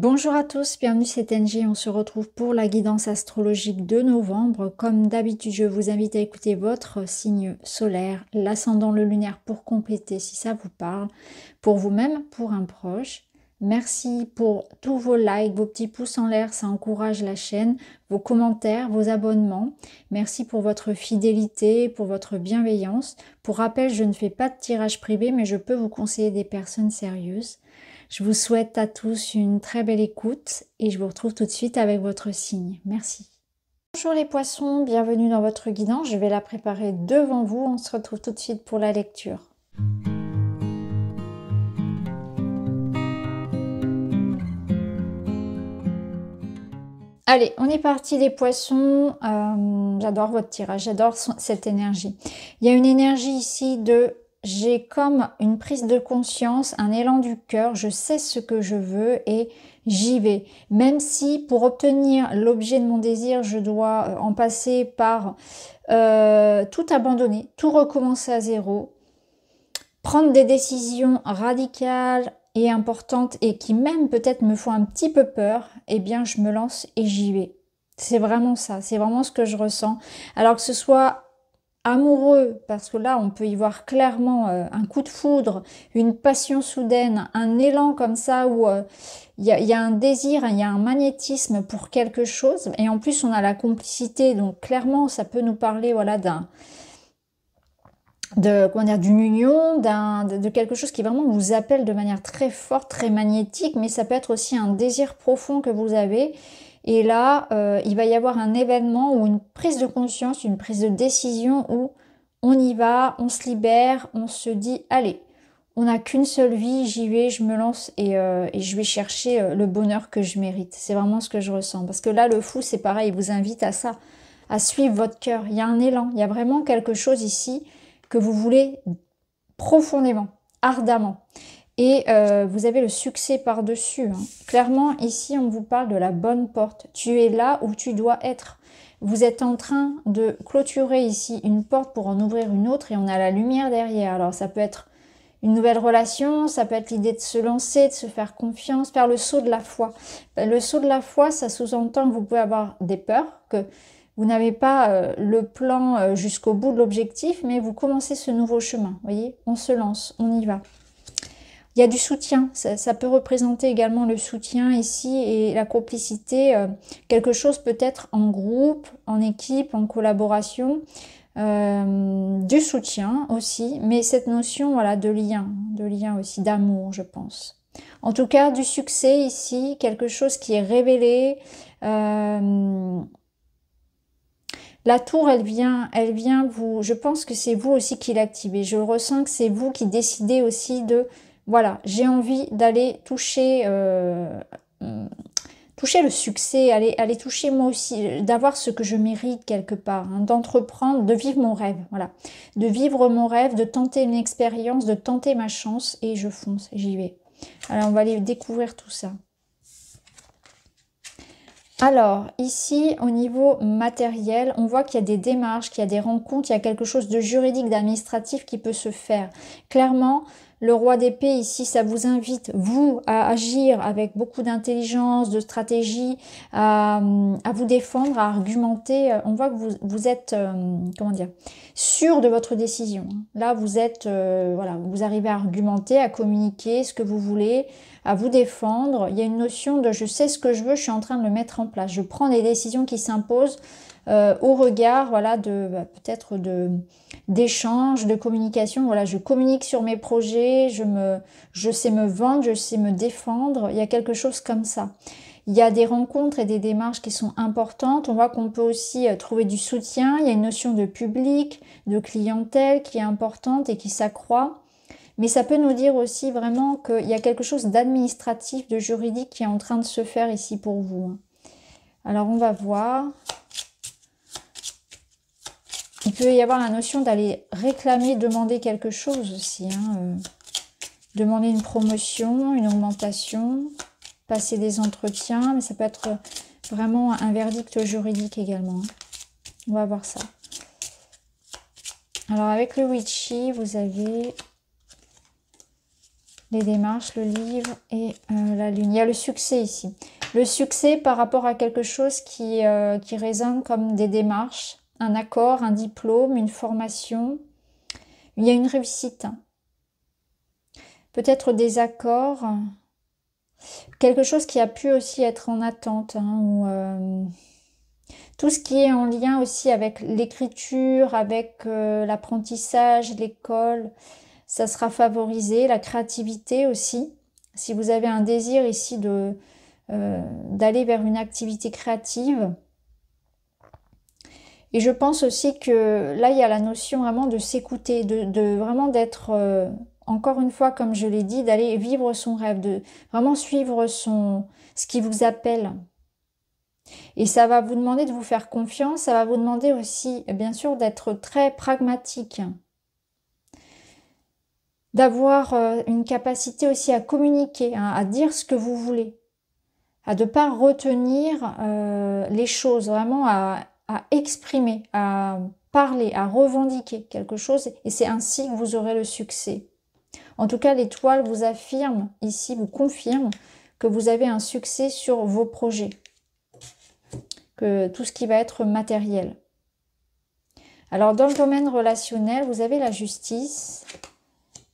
Bonjour à tous, bienvenue c'est NG, on se retrouve pour la guidance astrologique de novembre. Comme d'habitude, je vous invite à écouter votre signe solaire, l'ascendant, le lunaire pour compléter si ça vous parle, pour vous-même, pour un proche. Merci pour tous vos likes, vos petits pouces en l'air, ça encourage la chaîne, vos commentaires, vos abonnements. Merci pour votre fidélité, pour votre bienveillance. Pour rappel, je ne fais pas de tirage privé, mais je peux vous conseiller des personnes sérieuses. Je vous souhaite à tous une très belle écoute et je vous retrouve tout de suite avec votre signe. Merci. Bonjour les poissons, bienvenue dans votre guidance. Je vais la préparer devant vous. On se retrouve tout de suite pour la lecture. Allez, on est parti des poissons. Euh, j'adore votre tirage, j'adore cette énergie. Il y a une énergie ici de j'ai comme une prise de conscience, un élan du cœur, je sais ce que je veux et j'y vais. Même si pour obtenir l'objet de mon désir, je dois euh, en passer par euh, tout abandonner, tout recommencer à zéro, prendre des décisions radicales et importantes et qui même peut-être me font un petit peu peur, eh bien je me lance et j'y vais. C'est vraiment ça, c'est vraiment ce que je ressens. Alors que ce soit amoureux, parce que là on peut y voir clairement euh, un coup de foudre, une passion soudaine, un élan comme ça où euh, il y, a un désir, il y a un magnétisme pour quelque chose, et en plus on a la complicité, donc clairement ça peut nous parler voilà d'un de comment dire d'une union, d'un de quelque chose qui vraiment vous appelle de manière très forte, très magnétique, mais ça peut être aussi un désir profond que vous avez et là, euh, il va y avoir un événement ou une prise de conscience, une prise de décision où on y va, on se libère, on se dit allez, on n'a qu'une seule vie, j'y vais, je me lance et, euh, et, je vais chercher euh, le bonheur que je mérite. C'est vraiment ce que je ressens. Parce que là, le fou, c'est pareil, il vous invite à ça, à suivre votre cœur. Il y a un élan, il y a vraiment quelque chose ici que vous voulez profondément, ardemment et euh, vous avez le succès par-dessus. Hein. Clairement, ici, on vous parle de la bonne porte. Tu es là où tu dois être. Vous êtes en train de clôturer ici une porte pour en ouvrir une autre et on a la lumière derrière. Alors ça peut être une nouvelle relation, ça peut être l'idée de se lancer, de se faire confiance, faire le saut de la foi. Ben, le saut de la foi, ça sous-entend que vous pouvez avoir des peurs, que vous n'avez pas euh, le plan euh, jusqu'au bout de l'objectif, mais vous commencez ce nouveau chemin. Voyez, on se lance, on y va. Il y a du soutien, ça, peut représenter également le soutien ici et la complicité, euh, quelque chose peut-être en groupe, en équipe, en collaboration, euh, du soutien aussi, mais cette notion voilà de lien, de lien aussi, d'amour je pense. En tout cas, du succès ici, quelque chose qui est révélé. Euh, la tour, elle vient, elle vient vous. Je pense que c'est vous aussi qui l'activez. Je ressens que c'est vous qui décidez aussi de voilà, j'ai envie d'aller toucher, euh, toucher le succès, aller, aller toucher moi aussi, d'avoir ce que je mérite quelque part, hein, d'entreprendre, de vivre mon rêve, voilà, de vivre mon rêve, de tenter une expérience, de tenter ma chance et je fonce, j'y vais. Alors on va aller découvrir tout ça. Alors, ici, au niveau matériel, on voit qu'il y a des démarches, qu'il y a des rencontres, il y a quelque chose de juridique, d'administratif qui peut se faire. Clairement, le roi d'épée ici, ça vous invite, vous, à agir avec beaucoup d'intelligence, de stratégie, à, hum, vous défendre, à argumenter. Euh, on voit que vous, vous êtes, euh, comment dire, sûr de votre décision. Là, vous êtes, euh, voilà, vous arrivez à argumenter, à communiquer ce que vous voulez, à vous défendre. Il y a une notion de je sais ce que je veux, je suis en train de le mettre en place. Je prends des décisions qui s'imposent euh, au regard, voilà, de bah, peut-être de d'échanges, de communication. Voilà, je communique sur mes projets, je me, je sais me vendre, je sais me défendre. Il y a quelque chose comme ça. Il y a des rencontres et des démarches qui sont importantes. On voit qu'on peut aussi euh, trouver du soutien. Il y a une notion de public, de clientèle qui est importante et qui s'accroît. Mais ça peut nous dire aussi vraiment qu'il y a quelque chose d'administratif, de juridique qui est en train de se faire ici pour vous. Hein. Alors on va voir. Il peut y avoir la notion d'aller réclamer, demander quelque chose aussi. Hein, euh. Demander une promotion, une augmentation, passer des entretiens, mais ça peut être vraiment un verdict juridique également. Hein. On va voir ça. Alors avec le witchy, vous avez les démarches, le livre et euh, la lune. Il y a le succès ici. Le succès par rapport à quelque chose qui, euh, qui résonne comme des démarches, un accord, un diplôme, une formation. Il y a une réussite. Peut-être des accords. Quelque chose qui a pu aussi être en attente. Hein, ou, euh, tout ce qui est en lien aussi avec l'écriture, avec l'apprentissage, l'école ça sera favorisé, la créativité aussi. Si vous avez un désir ici euh, d'aller vers une activité créative. Et je pense aussi que là, il y a la notion vraiment de s'écouter, de, vraiment d'être, euh, encore une fois, comme je l'ai dit, d'aller vivre son rêve, de vraiment suivre son, ce qui vous appelle. Et ça va vous demander de vous faire confiance, ça va vous demander aussi, bien sûr, d'être très pragmatique, d'avoir euh, une capacité aussi à communiquer, hein, à dire ce que vous voulez, à ne pas retenir euh, les choses, vraiment à, exprimer, à parler, à revendiquer quelque chose, et c'est ainsi que vous aurez le succès. En tout cas, l'étoile vous affirme ici, vous confirme que vous avez un succès sur vos projets, que tout ce qui va être matériel. Alors dans le domaine relationnel, vous avez la justice,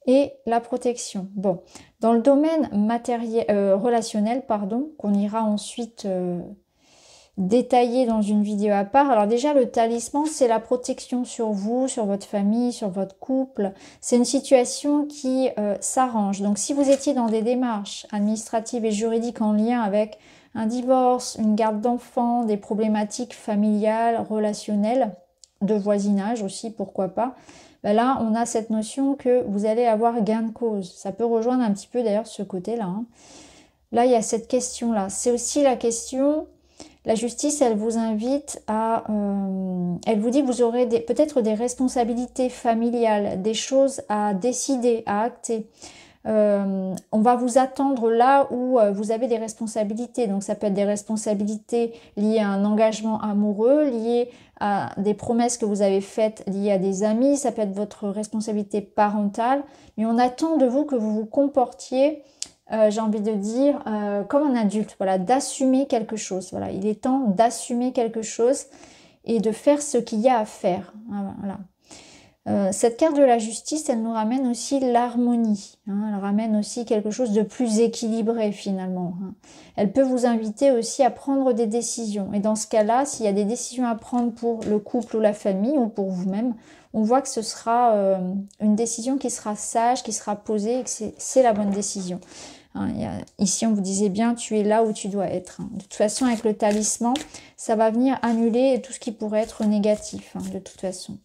et la protection. Bon, dans le domaine matériel, euh, relationnel, pardon, qu'on ira ensuite euh, détailler dans une vidéo à part. Alors déjà, le talisman, c'est la protection sur vous, sur votre famille, sur votre couple. C'est une situation qui euh, s'arrange. Donc si vous étiez dans des démarches administratives et juridiques en lien avec un divorce, une garde d'enfants, des problématiques familiales, relationnelles, de voisinage aussi, pourquoi pas, bah là, on a cette notion que vous allez avoir gain de cause. Ça peut rejoindre un petit peu d'ailleurs ce côté-là. Hein. Là, il y a cette question-là. C'est aussi la question, la justice, elle vous invite à... Euh, elle vous dit que vous aurez peut-être des responsabilités familiales, des choses à décider, à acter. Euh, on va vous attendre là où euh, vous avez des responsabilités. Donc ça peut être des responsabilités liées à un engagement amoureux, liées à des promesses que vous avez faites, liées à des amis, ça peut être votre responsabilité parentale. Mais on attend de vous que vous vous comportiez, euh, j'ai envie de dire, comme un adulte, voilà, d'assumer quelque chose. Voilà, il est temps d'assumer quelque chose et de faire ce qu'il y a à faire. Hein, voilà. Euh, cette carte de la justice, elle nous ramène aussi l'harmonie. Hein. elle ramène aussi quelque chose de plus équilibré finalement. Hein. Elle peut vous inviter aussi à prendre des décisions. Et dans ce cas-là, s'il y a des décisions à prendre pour le couple ou la famille ou pour vous-même, on voit que ce sera euh, une décision qui sera sage, qui sera posée et que c'est la bonne décision. Hein, ici, on vous disait bien, tu es là où tu dois être. Hein. De toute façon, avec le talisman, ça va venir annuler tout ce qui pourrait être négatif, de toute façon.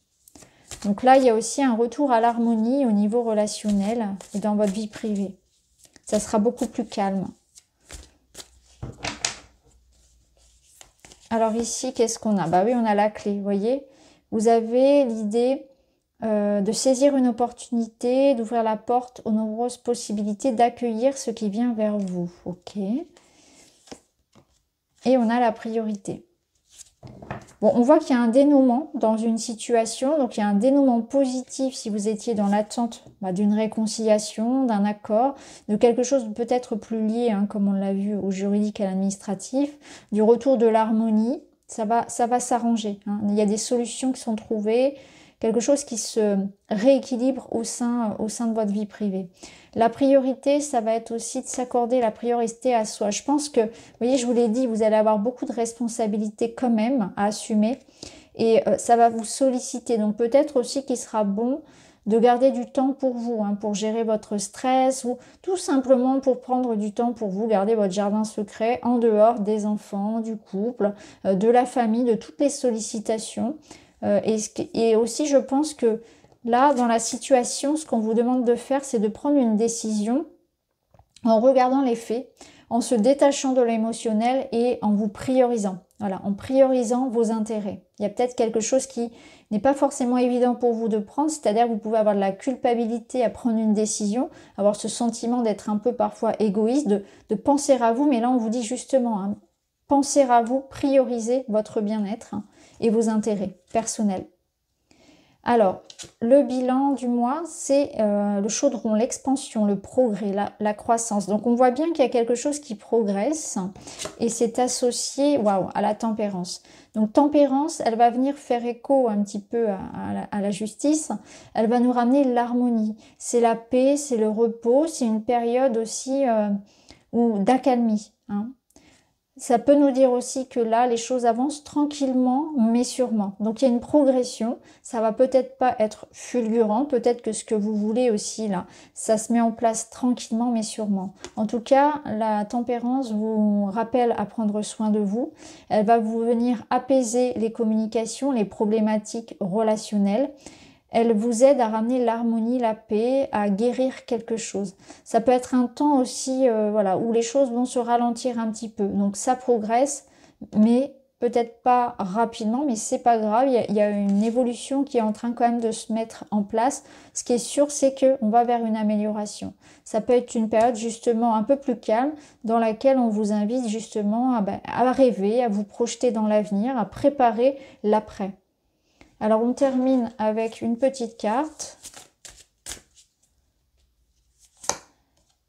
Donc là, il y a aussi un retour à l'harmonie au niveau relationnel et dans votre vie privée. Ça sera beaucoup plus calme. Alors ici, qu'est-ce qu'on a Bah oui, on a la clé, vous voyez Vous avez l'idée euh, de saisir une opportunité, d'ouvrir la porte aux nombreuses possibilités, d'accueillir ce qui vient vers vous. Ok. Et on a la priorité. Bon, on voit qu'il y a un dénouement dans une situation, donc il y a un dénouement positif si vous étiez dans l'attente bah, d'une réconciliation, d'un accord, de quelque chose peut-être plus lié, hein, comme on l'a vu, au juridique, et à l'administratif, du retour de l'harmonie. Ça va, s'arranger. Hein. Il y a des solutions qui sont trouvées, quelque chose qui se rééquilibre au sein, au sein de votre vie privée. La priorité, ça va être aussi de s'accorder la priorité à soi. Je pense que, vous voyez, je vous l'ai dit, vous allez avoir beaucoup de responsabilités quand même à assumer et euh, ça va vous solliciter. Donc peut-être aussi qu'il sera bon de garder du temps pour vous, hein, pour gérer votre stress ou tout simplement pour prendre du temps pour vous, garder votre jardin secret en dehors des enfants, du couple, euh, de la famille, de toutes les sollicitations. Euh, et, aussi, je pense que là, dans la situation, ce qu'on vous demande de faire, c'est de prendre une décision en regardant les faits, en se détachant de l'émotionnel et en vous priorisant. Voilà, en priorisant vos intérêts. Il y a peut-être quelque chose qui n'est pas forcément évident pour vous de prendre, c'est-à-dire vous pouvez avoir de la culpabilité à prendre une décision, avoir ce sentiment d'être un peu parfois égoïste, de, penser à vous, mais là on vous dit justement, hein, penser à vous, prioriser votre bien-être. Hein et vos intérêts personnels. Alors, le bilan du mois, c'est euh, le chaudron, l'expansion, le progrès, la, croissance. Donc, on voit bien qu'il y a quelque chose qui progresse et c'est associé waouh, à la tempérance. Donc, tempérance, elle va venir faire écho un petit peu à, la, justice. Elle va nous ramener l'harmonie. C'est la paix, c'est le repos, c'est une période aussi euh, d'accalmie. Hein ça peut nous dire aussi que là, les choses avancent tranquillement, mais sûrement. Donc il y a une progression. Ça va peut-être pas être fulgurant. Peut-être que ce que vous voulez aussi là, ça se met en place tranquillement, mais sûrement. En tout cas, la tempérance vous rappelle à prendre soin de vous. Elle va vous venir apaiser les communications, les problématiques relationnelles. Elle vous aide à ramener l'harmonie, la paix, à guérir quelque chose. Ça peut être un temps aussi, euh, voilà, où les choses vont se ralentir un petit peu. Donc ça progresse, mais peut-être pas rapidement, mais c'est pas grave. Il y, a, une évolution qui est en train quand même de se mettre en place. Ce qui est sûr, c'est que on va vers une amélioration. Ça peut être une période justement un peu plus calme, dans laquelle on vous invite justement à bah, rêver, à vous projeter dans l'avenir, à préparer l'après. Alors on termine avec une petite carte.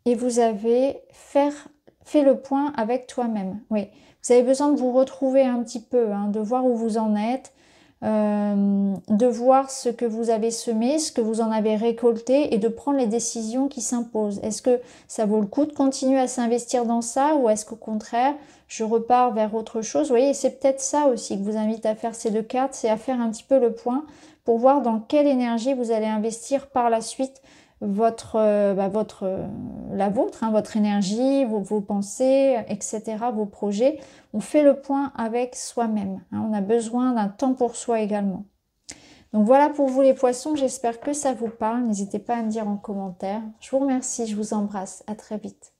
Et vous avez fait le point avec toi-même. Oui, vous avez besoin de vous retrouver un petit peu, hein, de voir où vous en êtes, euh, de voir ce que vous avez semé, ce que vous en avez récolté et de prendre les décisions qui s'imposent. Est-ce que ça vaut le coup de continuer à s'investir dans ça ou est-ce qu'au contraire, je repars vers autre chose Vous voyez, c'est peut-être ça aussi que vous invite à faire ces deux cartes, c'est à faire un petit peu le point pour voir dans quelle énergie vous allez investir par la suite votre, euh, bah, votre, euh, la vôtre, hein, votre énergie, vos, vos, pensées, etc., vos projets. On fait le point avec soi-même. Hein. On a besoin d'un temps pour soi également. Donc voilà pour vous les poissons, j'espère que ça vous parle. N'hésitez pas à me dire en commentaire. Je vous remercie, je vous embrasse, à très vite.